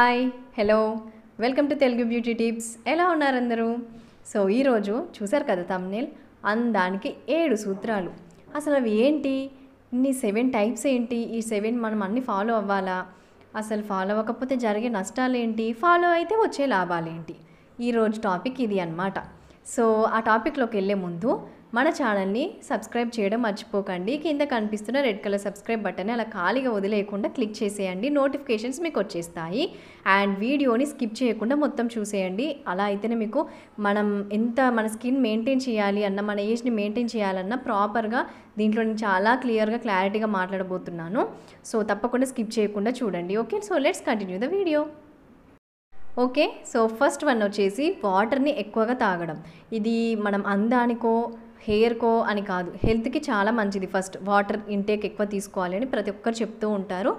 hi hello welcome to Telugu beauty tips ఎలా ఉన్నారు అందరూ సో ఈరోజు చూసారు కదా తమ్నేల్ అందానికి ఏడు సూత్రాలు అసలు అవి ఏంటి ఇన్ని సెవెన్ టైప్స్ ఏంటి ఈ సెవెన్ మనం అన్ని ఫాలో అవ్వాలా అసలు ఫాలో అవ్వకపోతే జరిగే నష్టాలు ఏంటి ఫాలో అయితే వచ్చే లాభాలు ఏంటి ఈరోజు టాపిక్ ఇది అనమాట సో ఆ టాపిక్లోకి వెళ్ళే ముందు మన ఛానల్ని సబ్స్క్రైబ్ చేయడం మర్చిపోకండి కింద కనిపిస్తున్న రెడ్ కలర్ సబ్స్క్రైబ్ బటన్ అలా ఖాళీగా వదిలేయకుండా క్లిక్ చేసేయండి నోటిఫికేషన్స్ మీకు వచ్చేస్తాయి అండ్ వీడియోని స్కిప్ చేయకుండా మొత్తం చూసేయండి అలా అయితేనే మీకు మనం ఎంత మన స్కిన్ మెయింటైన్ చేయాలి అన్న మన ఏజ్ని మెయింటైన్ చేయాలన్న ప్రాపర్గా దీంట్లో నేను చాలా క్లియర్గా క్లారిటీగా మాట్లాడబోతున్నాను సో తప్పకుండా స్కిప్ చేయకుండా చూడండి okay so let's continue the video okay so first one వచ్చేసి వాటర్ని ఎక్కువగా తాగడం ఇది మనం అందానికో హెయిర్కో అని కాదు హెల్త్కి చాలా మంచిది ఫస్ట్ వాటర్ ఇంటేక్ ఎక్కువ తీసుకోవాలి అని ప్రతి ఒక్కరు చెప్తూ ఉంటారు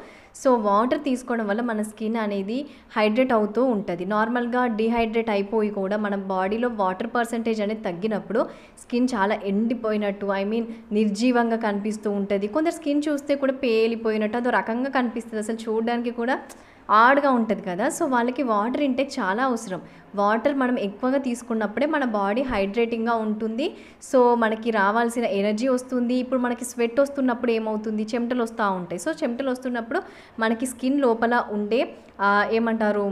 సో వాటర్ తీసుకోవడం వల్ల మన స్కిన్ అనేది హైడ్రేట్ అవుతూ ఉంటుంది నార్మల్గా డిహైడ్రేట్ అయిపోయి కూడా మన బాడీలో వాటర్ పర్సంటేజ్ అనేది తగ్గినప్పుడు స్కిన్ చాలా ఎండిపోయినట్టు ఐ మీన్ నిర్జీవంగా కనిపిస్తూ ఉంటుంది కొందరు స్కిన్ చూస్తే కూడా పేలిపోయినట్టు అదో రకంగా కనిపిస్తుంది అసలు చూడడానికి కూడా ఆడ్గా ఉంటుంది కదా సో వాళ్ళకి వాటర్ ఇంటేక్ చాలా అవసరం వాటర్ మనం ఎక్కువగా తీసుకున్నప్పుడే మన బాడీ హైడ్రేటింగ్గా ఉంటుంది సో మనకి రావాల్సిన ఎనర్జీ వస్తుంది ఇప్పుడు మనకి స్వెట్ వస్తున్నప్పుడు ఏమవుతుంది చెమటలు వస్తూ ఉంటాయి సో చెమటలు వస్తున్నప్పుడు మనకి స్కిన్ లోపల ఉండే ఏమంటారు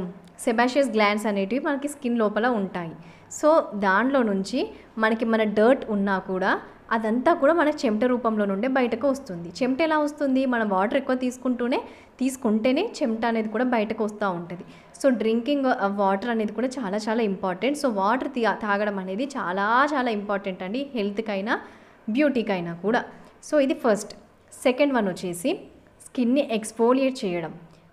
సెబాషియస్ గ్లాండ్స్ అనేటివి మనకి స్కిన్ లోపల ఉంటాయి సో దానిలో నుంచి మనకి మన డర్ట్ ఉన్నా కూడా అదంతా కూడా మన చెమట రూపంలో నుండే బయటకు వస్తుంది చెమట ఎలా వస్తుంది మనం వాటర్ ఎక్కువ తీసుకుంటూనే తీసుకుంటేనే చెమట అనేది కూడా బయటకు వస్తూ ఉంటుంది సో డ్రింకింగ్ వాటర్ uh, అనేది కూడా చాలా చాలా ఇంపార్టెంట్ సో వాటర్ తాగడం అనేది చాలా చాలా ఇంపార్టెంట్ అండి హెల్త్కైనా బ్యూటీకైనా కూడా సో ఇది ఫస్ట్ సెకండ్ వన్ వచ్చేసి స్కిన్ని ఎక్స్పోలియేట్ చేయడం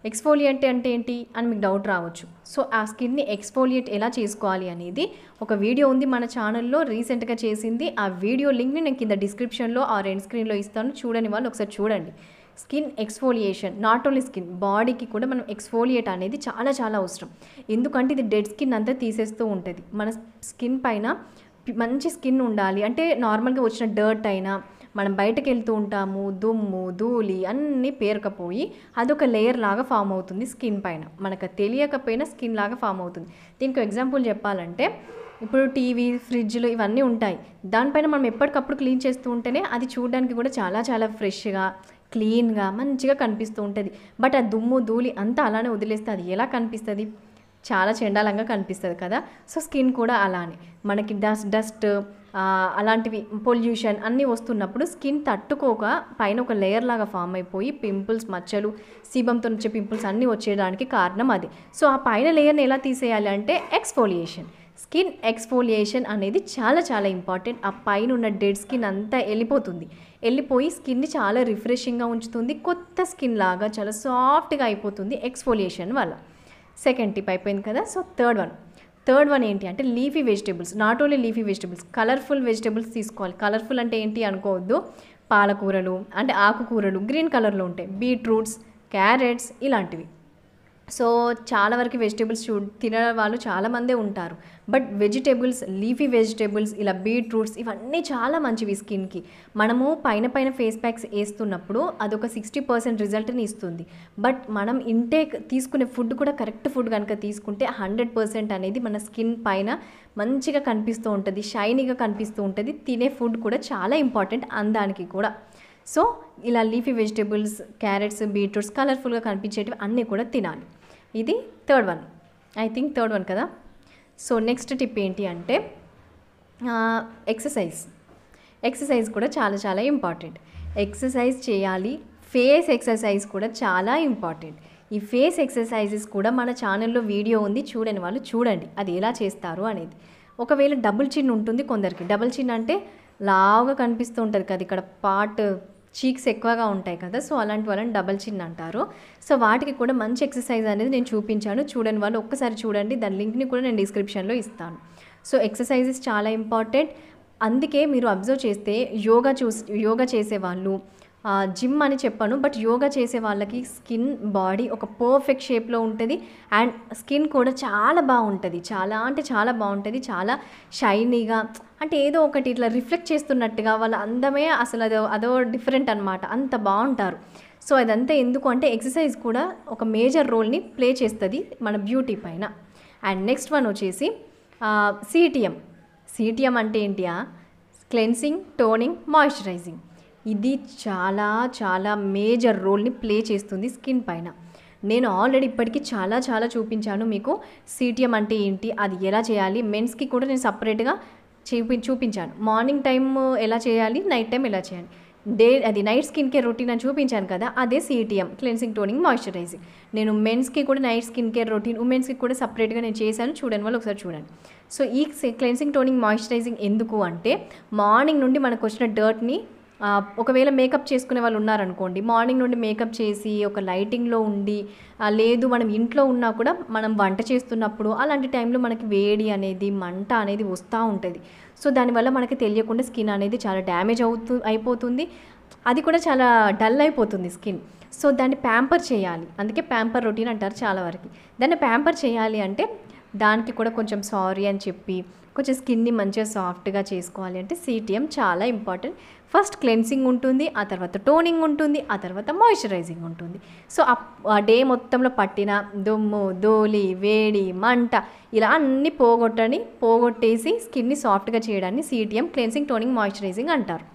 ఎక్స్ఫోలియేట్ అంటే ఏంటి అని మీకు డౌట్ రావచ్చు సో ఆ స్కిన్ని ఎక్స్ఫోలియేట్ ఎలా చేసుకోవాలి అనేది ఒక వీడియో ఉంది మన ఛానల్లో రీసెంట్గా చేసింది ఆ వీడియో లింక్ని నేను కింద డిస్క్రిప్షన్లో ఆ రెండు స్క్రీన్లో ఇస్తాను చూడని వాళ్ళు ఒకసారి చూడండి skin exfoliation not only skin బాడీకి కూడా మనం ఎక్స్ఫోలియేట్ అనేది చాలా చాలా అవసరం ఎందుకంటే ఇది డెడ్ స్కిన్ అంతా తీసేస్తూ ఉంటుంది మన స్కిన్ పైన మంచి స్కిన్ ఉండాలి అంటే నార్మల్గా వచ్చిన డర్ట్ అయినా మనం బయటకు వెళ్తూ ఉంటాము దుమ్ము ధూళి అన్నీ పేరకపోయి అదొక లేయర్ లాగా ఫామ్ అవుతుంది స్కిన్ పైన మనకు తెలియకపోయినా స్కిన్ లాగా ఫామ్ అవుతుంది దీనికి ఎగ్జాంపుల్ చెప్పాలంటే ఇప్పుడు టీవీ ఫ్రిడ్జ్లు ఇవన్నీ ఉంటాయి దానిపైన మనం ఎప్పటికప్పుడు క్లీన్ చేస్తూ ఉంటేనే అది చూడడానికి కూడా చాలా చాలా ఫ్రెష్గా క్లీన్గా మంచిగా కనిపిస్తూ ఉంటుంది బట్ ఆ దుమ్ము ధూళి అంతా అలానే వదిలేస్తే అది ఎలా కనిపిస్తుంది చాలా చెండాలంగా కనిపిస్తుంది కదా సో స్కిన్ కూడా అలానే మనకి డస్ట్ డస్ట్ అలాంటివి పొల్యూషన్ అన్నీ వస్తున్నప్పుడు స్కిన్ తట్టుకోక పైన ఒక లేయర్ లాగా ఫామ్ అయిపోయి పింపుల్స్ మచ్చలు సీబంతో వచ్చే పింపుల్స్ అన్నీ వచ్చేయడానికి కారణం అది సో ఆ పైన లేయర్ని ఎలా తీసేయాలి అంటే ఎక్స్ఫోలియేషన్ స్కిన్ ఎక్స్ఫోలియేషన్ అనేది చాలా చాలా ఇంపార్టెంట్ ఆ పైన ఉన్న డెడ్ స్కిన్ అంతా వెళ్ళిపోతుంది వెళ్ళిపోయి స్కిన్ని చాలా రిఫ్రెషింగ్గా ఉంచుతుంది కొత్త స్కిన్ లాగా చాలా సాఫ్ట్గా అయిపోతుంది ఎక్స్ఫోలియేషన్ వల్ల సెకండ్ టిప్ అయిపోయింది కదా so third one third one ఏంటి అంటే leafy vegetables not only leafy vegetables colourful vegetables తీసుకోవాలి కలర్ఫుల్ అంటే ఏంటి అనుకోవద్దు పాలకూరలు అంటే ఆకుకూరలు గ్రీన్ కలర్లో ఉంటాయి బీట్రూట్స్ క్యారెట్స్ ఇలాంటివి సో చాలా వరకు వెజిటేబుల్స్ చూ తినే వాళ్ళు చాలామందే ఉంటారు బట్ వెజిటేబుల్స్ లీఫీ వెజిటేబుల్స్ ఇలా బీట్రూట్స్ ఇవన్నీ చాలా మంచివి స్కిన్కి మనము పైన పైన ఫేస్ ప్యాక్స్ వేస్తున్నప్పుడు అదొక సిక్స్టీ పర్సెంట్ రిజల్ట్ని ఇస్తుంది బట్ మనం ఇంటేక్ తీసుకునే ఫుడ్ కూడా కరెక్ట్ ఫుడ్ కనుక తీసుకుంటే హండ్రెడ్ పర్సెంట్ అనేది మన స్కిన్ పైన మంచిగా కనిపిస్తూ ఉంటుంది షైనీగా కనిపిస్తూ ఉంటుంది తినే ఫుడ్ కూడా చాలా ఇంపార్టెంట్ అందానికి కూడా సో ఇలా లీఫీ వెజిటేబుల్స్ క్యారెట్స్ బీట్రూట్స్ కలర్ఫుల్గా కనిపించేటివి అన్నీ కూడా తినాలి ఇది third one I think third one కదా సో నెక్స్ట్ టిప్ ఏంటి అంటే ఎక్సర్సైజ్ ఎక్సర్సైజ్ కూడా చాలా చాలా ఇంపార్టెంట్ ఎక్సర్సైజ్ చేయాలి ఫేస్ ఎక్సర్సైజ్ కూడా చాలా ఇంపార్టెంట్ ఈ ఫేస్ ఎక్సర్సైజెస్ కూడా మన ఛానల్లో వీడియో ఉంది చూడని వాళ్ళు చూడండి అది ఎలా చేస్తారు అనేది ఒకవేళ డబుల్ చిన్ ఉంటుంది కొందరికి డబుల్ చిన్ అంటే లావుగా కనిపిస్తూ ఉంటుంది కదా ఇక్కడ పార్ట్ చీక్స్ ఎక్కువగా ఉంటాయి కదా సో అలాంటి వాళ్ళని డబల్ చిన్ అంటారు సో వాటికి కూడా మంచి ఎక్సర్సైజ్ అనేది నేను చూపించాను చూడని వాళ్ళు ఒక్కసారి చూడండి దాని లింక్ని కూడా నేను డిస్క్రిప్షన్లో ఇస్తాను సో ఎక్సర్సైజెస్ చాలా ఇంపార్టెంట్ అందుకే మీరు అబ్జర్వ్ చేస్తే యోగా చూసి యోగా చేసేవాళ్ళు జిమ్ అని చెప్పాను బట్ యోగా చేసే వాళ్ళకి స్కిన్ బాడీ ఒక పర్ఫెక్ట్ షేప్లో ఉంటుంది అండ్ స్కిన్ కూడా చాలా బాగుంటుంది చాలా అంటే చాలా బాగుంటుంది చాలా షైనీగా అంటే ఏదో ఒకటి ఇట్లా రిఫ్లెక్ట్ చేస్తున్నట్టుగా వాళ్ళ అందమే అసలు అదో అదో డిఫరెంట్ అనమాట అంత బాగుంటారు సో అదంతా ఎందుకు అంటే ఎక్సర్సైజ్ కూడా ఒక మేజర్ రోల్ని ప్లే చేస్తుంది మన బ్యూటీ పైన అండ్ నెక్స్ట్ వన్ వచ్చేసి సిటిఎం సిటిఎం అంటే ఏంటియా క్లెన్సింగ్ టోనింగ్ మాయిశ్చరైజింగ్ ఇది చాలా చాలా మేజర్ రోల్ని ప్లే చేస్తుంది స్కిన్ పైన నేను ఆల్రెడీ ఇప్పటికీ చాలా చాలా చూపించాను మీకు సీటీఎం అంటే ఏంటి అది ఎలా చేయాలి మెన్స్కి కూడా నేను సపరేట్గా చూపి చూపించాను మార్నింగ్ టైం ఎలా చేయాలి నైట్ టైం ఎలా చేయాలి డే అది నైట్ స్కిన్ కేర్ రొటీన్ అని చూపించాను కదా అదే సిటిఎం క్లెన్సింగ్ టోనింగ్ మాయిశ్చరైజింగ్ నేను మెన్స్కి కూడా నైట్ స్కిన్ కేర్ రొటీన్ ఉమెన్స్కి కూడా సపరేట్గా నేను చేశాను చూడని వాళ్ళు ఒకసారి చూడండి సో ఈ క్లెన్సింగ్ టోనింగ్ మాయిశ్చరైజింగ్ ఎందుకు అంటే మార్నింగ్ నుండి మనకు వచ్చిన డర్ట్ని ఒకవేళ మేకప్ చేసుకునే వాళ్ళు ఉన్నారనుకోండి మార్నింగ్ నుండి మేకప్ చేసి ఒక లైటింగ్లో ఉండి లేదు మనం ఇంట్లో ఉన్నా కూడా మనం వంట చేస్తున్నప్పుడు అలాంటి టైంలో మనకి వేడి అనేది మంట అనేది వస్తూ ఉంటుంది సో దానివల్ల మనకి తెలియకుండా స్కిన్ అనేది చాలా డ్యామేజ్ అవుతూ అయిపోతుంది అది కూడా చాలా డల్ అయిపోతుంది స్కిన్ సో దాన్ని ప్యాంపర్ చేయాలి అందుకే ప్యాంపర్ రొటీన్ అంటారు చాలా వరకు దాన్ని ప్యాంపర్ చేయాలి అంటే దానికి కూడా కొంచెం సారీ అని చెప్పి కొంచెం స్కిన్ని మంచిగా సాఫ్ట్గా చేసుకోవాలి అంటే సిటీఎం చాలా ఇంపార్టెంట్ ఫస్ట్ క్లెన్సింగ్ ఉంటుంది ఆ తర్వాత టోనింగ్ ఉంటుంది ఆ తర్వాత మాయిశ్చరైజింగ్ ఉంటుంది సో ఆ డే మొత్తంలో పట్టిన దుమ్ము ధూళి వేడి మంట ఇలా అన్ని పోగొట్టని పోగొట్టేసి స్కిన్ని సాఫ్ట్గా చేయడాన్ని సీటీఎం క్లెన్సింగ్ టోనింగ్ మాయిశ్చరైజింగ్ అంటారు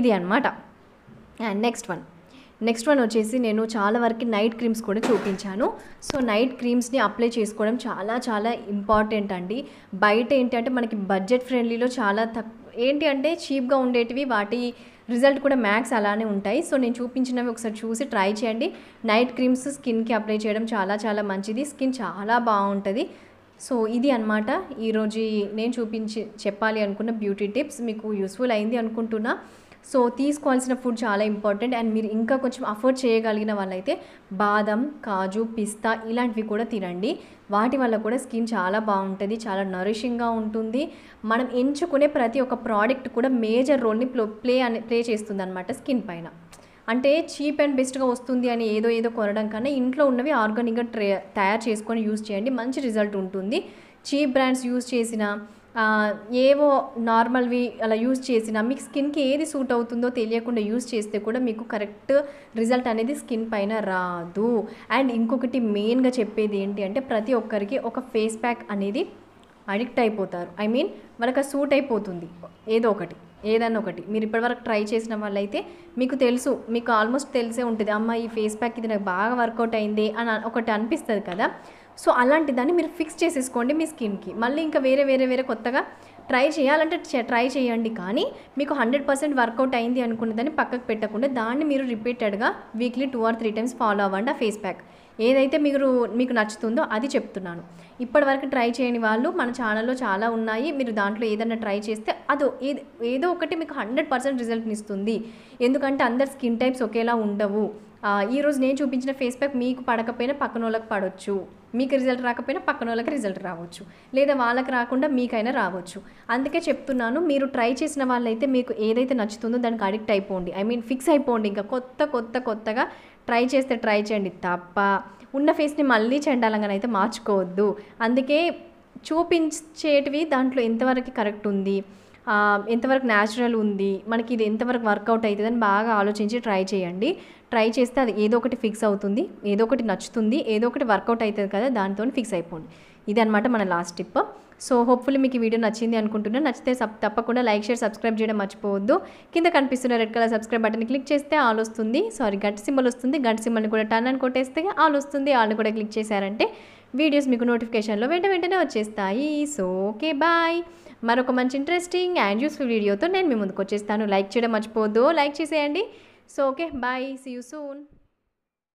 ఇది అనమాట and next one next one వచ్చేసి నేను చాలా వరకు నైట్ క్రీమ్స్ కూడా చూపించాను సో నైట్ క్రీమ్స్ని అప్లై చేసుకోవడం చాలా చాలా ఇంపార్టెంట్ అండి బయట ఏంటంటే మనకి బడ్జెట్ ఫ్రెండ్లీలో చాలా తక్ ఏంటి అంటే చీప్గా ఉండేటివి వాటి రిజల్ట్ కూడా మ్యాక్స్ అలానే ఉంటాయి సో నేను చూపించినవి ఒకసారి చూసి ట్రై చేయండి నైట్ క్రీమ్స్ స్కిన్కి అప్లై చేయడం చాలా చాలా మంచిది స్కిన్ చాలా బాగుంటుంది సో ఇది అనమాట ఈరోజు నేను చూపించి చెప్పాలి అనుకున్న బ్యూటీ టిప్స్ మీకు యూస్ఫుల్ అయింది అనుకుంటున్నా సో తీసుకోవాల్సిన ఫుడ్ చాలా ఇంపార్టెంట్ అండ్ మీరు ఇంకా కొంచెం అఫోర్డ్ చేయగలిగిన వాళ్ళైతే బాదం కాజు పిస్తా ఇలాంటివి కూడా తినండి వాటి వల్ల కూడా స్కిన్ చాలా బాగుంటుంది చాలా నరిషింగ్గా ఉంటుంది మనం ఎంచుకునే ప్రతి ఒక్క ప్రోడక్ట్ కూడా మేజర్ రోల్ని ప్లే అనే ప్లే చేస్తుంది అనమాట స్కిన్ పైన అంటే చీప్ అండ్ బెస్ట్గా వస్తుంది అని ఏదో ఏదో కొనడం కన్నా ఇంట్లో ఉన్నవి ఆర్గానిక్గా ట్రే తయారు చేసుకొని యూజ్ చేయండి మంచి రిజల్ట్ ఉంటుంది చీప్ బ్రాండ్స్ యూజ్ చేసిన ఏవో నార్మల్వి అలా యూజ్ చేసిన మీకు స్కిన్కి ఏది సూట్ అవుతుందో తెలియకుండా యూజ్ చేస్తే కూడా మీకు కరెక్ట్ రిజల్ట్ అనేది స్కిన్ పైన రాదు అండ్ ఇంకొకటి మెయిన్గా చెప్పేది ఏంటి అంటే ప్రతి ఒక్కరికి ఒక ఫేస్ ప్యాక్ అనేది అడిక్ట్ అయిపోతారు ఐ మీన్ వాళ్ళకి సూట్ అయిపోతుంది ఏదో ఒకటి ఏదన్నా ఒకటి మీరు ఇప్పటివరకు ట్రై చేసిన వాళ్ళైతే మీకు తెలుసు మీకు ఆల్మోస్ట్ తెలిసే ఉంటుంది అమ్మ ఈ ఫేస్ ప్యాక్ ఇది నాకు బాగా వర్కౌట్ అయింది అని ఒకటి అనిపిస్తుంది కదా సో అలాంటి దాన్ని మీరు ఫిక్స్ చేసేసుకోండి మీ స్కిన్కి మళ్ళీ ఇంకా వేరే వేరే వేరే కొత్తగా ట్రై చేయాలంటే ట్రై చేయండి కానీ మీకు హండ్రెడ్ పర్సెంట్ వర్కౌట్ అయింది అనుకున్న దాన్ని పక్కకు పెట్టకుండా దాన్ని మీరు రిపీటెడ్గా weekly two or three times follow అవ్వండి ఆ ఫేస్ ప్యాక్ ఏదైతే మీరు మీకు నచ్చుతుందో అది చెప్తున్నాను ఇప్పటివరకు ట్రై చేయని వాళ్ళు మన ఛానల్లో చాలా ఉన్నాయి మీరు దాంట్లో ఏదైనా ట్రై చేస్తే అదో ఏదో ఒకటి మీకు హండ్రెడ్ పర్సెంట్ రిజల్ట్ని ఇస్తుంది ఎందుకంటే అందరు స్కిన్ టైప్స్ ఒకేలా ఉండవు ఈరోజు నేను చూపించిన ఫేస్ ప్యాక్ మీకు పడకపోయినా పక్కన వాళ్ళకి పడవచ్చు మీకు రిజల్ట్ రాకపోయినా పక్కన వాళ్ళకి రిజల్ట్ రావచ్చు లేదా వాళ్ళకి రాకుండా మీకైనా రావచ్చు అందుకే చెప్తున్నాను మీరు ట్రై చేసిన వాళ్ళైతే మీకు ఏదైతే నచ్చుతుందో దానికి అడిక్ట్ అయిపోండి ఐ మీన్ ఫిక్స్ అయిపోండి ఇంకా కొత్త కొత్త కొత్తగా ట్రై చేస్తే ట్రై చేయండి తప్ప ఉన్న ఫేస్ని మళ్ళీ అయితే మార్చుకోవద్దు అందుకే చూపించేటివి దాంట్లో ఎంతవరకు కరెక్ట్ ఉంది ఎంతవరకు న్యాచురల్ ఉంది మనకి ఇది ఎంతవరకు వర్కౌట్ అవుతుందని బాగా ఆలోచించి ట్రై చేయండి ట్రై చేస్తే అది ఏదో ఒకటి ఫిక్స్ అవుతుంది ఏదో ఒకటి నచ్చుతుంది ఏదో ఒకటి వర్కౌట్ అవుతుంది కదా దానితో ఫిక్స్ అయిపోండి ఇది అనమాట మన లాస్ట్ టిప్ సో హోప్ఫుల్లీ మీకు ఈ వీడియో నచ్చింది అనుకుంటున్నాను నచ్చితే సబ్ తప్పకుండా లైక్ షేర్ సబ్స్క్రైబ్ చేయడం మర్చిపోవద్దు కింద కనిపిస్తున్న red colour subscribe button click చేస్తే ఆల్ వస్తుంది సారీ గంట సింబల్ వస్తుంది గంట సింబల్ని కూడా టర్న్ అని కొట్టేస్తే ఆల్ వస్తుంది ఆల్ని కూడా క్లిక్ చేశారంటే వీడియోస్ మీకు నోటిఫికేషన్లో వెంట వెంటనే వచ్చేస్తాయి సో ఓకే బాయ్ మరొక మంచి ఇంట్రెస్టింగ్ అండ్ యూస్ఫుల్ వీడియోతో నేను మీ ముందుకు వచ్చేస్తాను లైక్ చేయడం మర్చిపోవద్దు లైక్ చేసేయండి so okay bye see you soon